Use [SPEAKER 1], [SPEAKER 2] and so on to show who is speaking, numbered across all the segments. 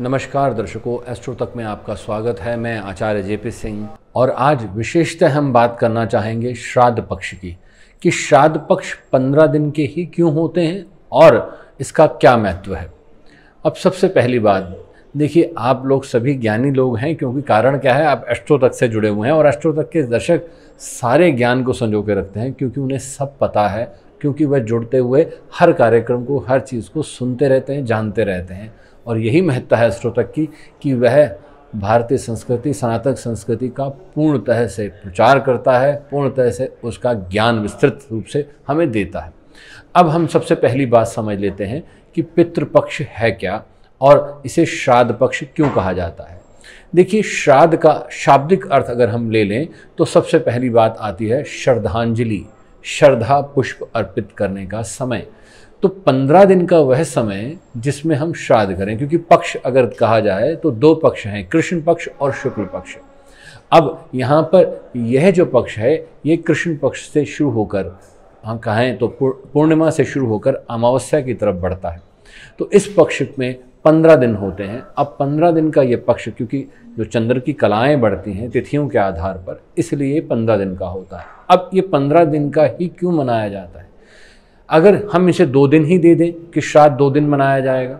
[SPEAKER 1] नमस्कार दर्शकों एस्ट्रो तक में आपका स्वागत है मैं आचार्य जेपी सिंह और आज विशेषतः हम बात करना चाहेंगे श्राद्ध पक्ष की कि श्राद्ध पक्ष पंद्रह दिन के ही क्यों होते हैं और इसका क्या महत्व है अब सबसे पहली बात देखिए आप लोग सभी ज्ञानी लोग हैं क्योंकि कारण क्या है आप एस्ट्रो तक से जुड़े हुए हैं और एस्ट्रो तक के दर्शक सारे ज्ञान को संजो के रखते हैं क्योंकि उन्हें सब पता है क्योंकि वह जुड़ते हुए हर कार्यक्रम को हर चीज़ को सुनते रहते हैं जानते रहते हैं और यही महत्ता है स्रोतक की कि वह भारतीय संस्कृति सनातक संस्कृति का पूर्णतः से प्रचार करता है पूर्णतः से उसका ज्ञान विस्तृत रूप से हमें देता है अब हम सबसे पहली बात समझ लेते हैं कि पितृपक्ष है क्या और इसे श्राद्ध पक्ष क्यों कहा जाता है देखिए श्राद्ध का शाब्दिक अर्थ अगर हम ले लें तो सबसे पहली बात आती है श्रद्धांजलि श्रद्धा पुष्प अर्पित करने का समय तो पंद्रह दिन का वह समय जिसमें हम श्राद्ध करें क्योंकि पक्ष अगर कहा जाए तो दो पक्ष हैं कृष्ण पक्ष और शुक्ल पक्ष अब यहाँ पर यह जो पक्ष है ये कृष्ण पक्ष से शुरू होकर हम कहें तो पूर्णिमा से शुरू होकर अमावस्या की तरफ बढ़ता है तो इस पक्ष में पंद्रह दिन होते हैं अब पंद्रह दिन का ये पक्ष क्योंकि जो चंद्र की कलाएं बढ़ती हैं तिथियों के आधार पर इसलिए पंद्रह दिन का होता है अब ये पंद्रह दिन का ही क्यों मनाया जाता है अगर हम इसे दो दिन ही दे दें कि श्राद्ध दो दिन मनाया जाएगा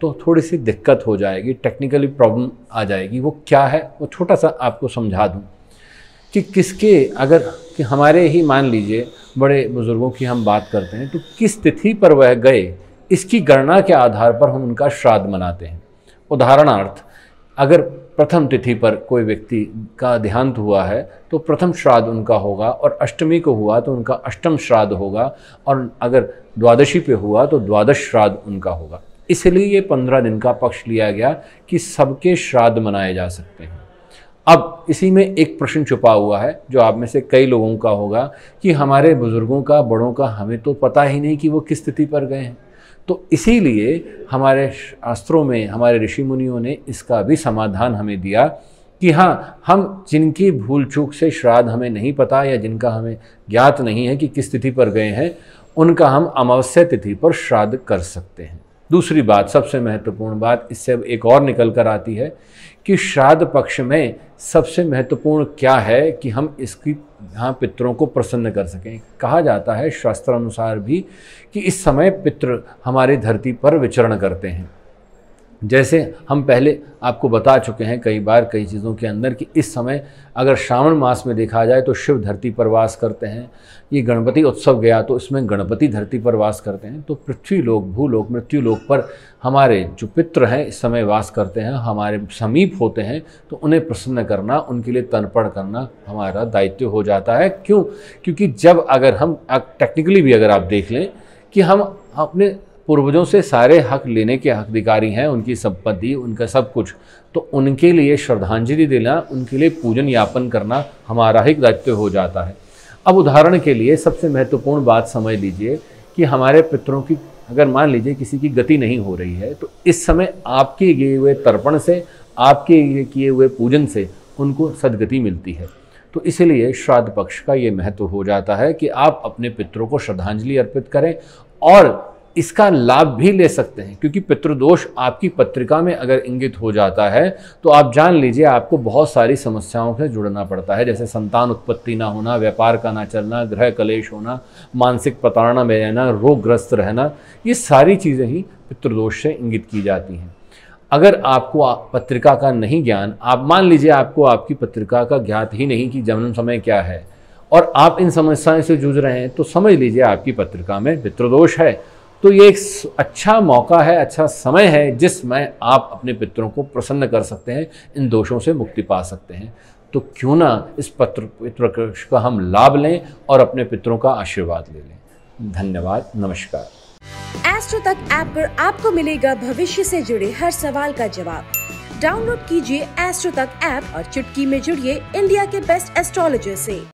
[SPEAKER 1] तो थोड़ी सी दिक्कत हो जाएगी टेक्निकली प्रॉब्लम आ जाएगी वो क्या है वो छोटा सा आपको समझा दूँ कि किसके अगर कि हमारे ही मान लीजिए बड़े बुज़ुर्गों की हम बात करते हैं तो किस तिथि पर वह गए इसकी गणना के आधार पर हम उनका श्राद्ध मनाते हैं उदाहरणार्थ अगर प्रथम तिथि पर कोई व्यक्ति का देहांत हुआ है तो प्रथम श्राद्ध उनका होगा और अष्टमी को हुआ तो उनका अष्टम श्राद्ध होगा और अगर द्वादशी पे हुआ तो द्वादश श्राद्ध उनका होगा इसलिए ये पंद्रह दिन का पक्ष लिया गया कि सबके श्राद्ध मनाए जा सकते हैं अब इसी में एक प्रश्न छुपा हुआ है जो आप में से कई लोगों का होगा कि हमारे बुज़ुर्गों का बड़ों का हमें तो पता ही नहीं कि वो किस स्थिति पर गए हैं तो इसीलिए हमारे शास्त्रों में हमारे ऋषि मुनियों ने इसका भी समाधान हमें दिया कि हाँ हम जिनकी भूल चूक से श्राद्ध हमें नहीं पता या जिनका हमें ज्ञात नहीं है कि किस तिथि पर गए हैं उनका हम अमावस्या तिथि पर श्राद्ध कर सकते हैं दूसरी बात सबसे महत्वपूर्ण बात इससे अब एक और निकल कर आती है कि श्राद्ध पक्ष में सबसे महत्वपूर्ण क्या है कि हम इसकी यहाँ पितरों को प्रसन्न कर सकें कहा जाता है शास्त्रानुसार भी कि इस समय पितृ हमारे धरती पर विचरण करते हैं जैसे हम पहले आपको बता चुके हैं कई बार कई चीज़ों के अंदर कि इस समय अगर श्रावण मास में देखा जाए तो शिव धरती पर वास करते हैं ये गणपति उत्सव गया तो इसमें गणपति धरती पर वास करते हैं तो पृथ्वी लोक भूलोक मृत्यु लोक पर हमारे जो पित्र हैं इस समय वास करते हैं हमारे समीप होते हैं तो उन्हें प्रसन्न करना उनके लिए तर्पण करना हमारा दायित्व हो जाता है क्यों क्योंकि जब अगर हम टेक्निकली भी अगर आप देख लें कि हम अपने पूर्वजों से सारे हक लेने के अधिकारी हैं उनकी संपत्ति उनका सब कुछ तो उनके लिए श्रद्धांजलि देना उनके लिए पूजन यापन करना हमारा ही दायित्व हो जाता है अब उदाहरण के लिए सबसे महत्वपूर्ण बात समझ लीजिए कि हमारे पितरों की अगर मान लीजिए किसी की गति नहीं हो रही है तो इस समय आपके किए हुए तर्पण से आपके किए हुए पूजन से उनको सदगति मिलती है तो इसलिए श्राद्ध पक्ष का ये महत्व हो जाता है कि आप अपने पितरों को श्रद्धांजलि अर्पित करें और इसका लाभ भी ले सकते हैं क्योंकि पितृदोष आपकी पत्रिका में अगर इंगित हो जाता है तो आप जान लीजिए आपको बहुत सारी समस्याओं से जुड़ना पड़ता है जैसे संतान उत्पत्ति ना होना व्यापार का ना चलना ग्रह कलेश होना मानसिक प्रताड़ना में रहना रोगग्रस्त रहना ये सारी चीज़ें ही पितृदोष से इंगित की जाती हैं अगर आपको पत्रिका का नहीं ज्ञान आप मान लीजिए आपको आपकी पत्रिका का ज्ञात ही नहीं कि जन्म समय क्या है और आप इन समस्याएं से जूझ रहे हैं तो समझ लीजिए आपकी पत्रिका में पितृदोष है तो ये एक अच्छा मौका है अच्छा समय है जिसमें आप अपने पितरों को प्रसन्न कर सकते हैं इन दोषों से मुक्ति पा सकते हैं तो क्यों ना इस पत्र पितृकक्ष का हम लाभ लें और अपने पितरों का आशीर्वाद ले लें धन्यवाद नमस्कार एस्ट्रो तक ऐप आप पर आपको मिलेगा भविष्य से जुड़े हर सवाल का जवाब डाउनलोड कीजिए एस्ट्रो तक ऐप और चुटकी में जुड़िए इंडिया के बेस्ट एस्ट्रोलॉजर से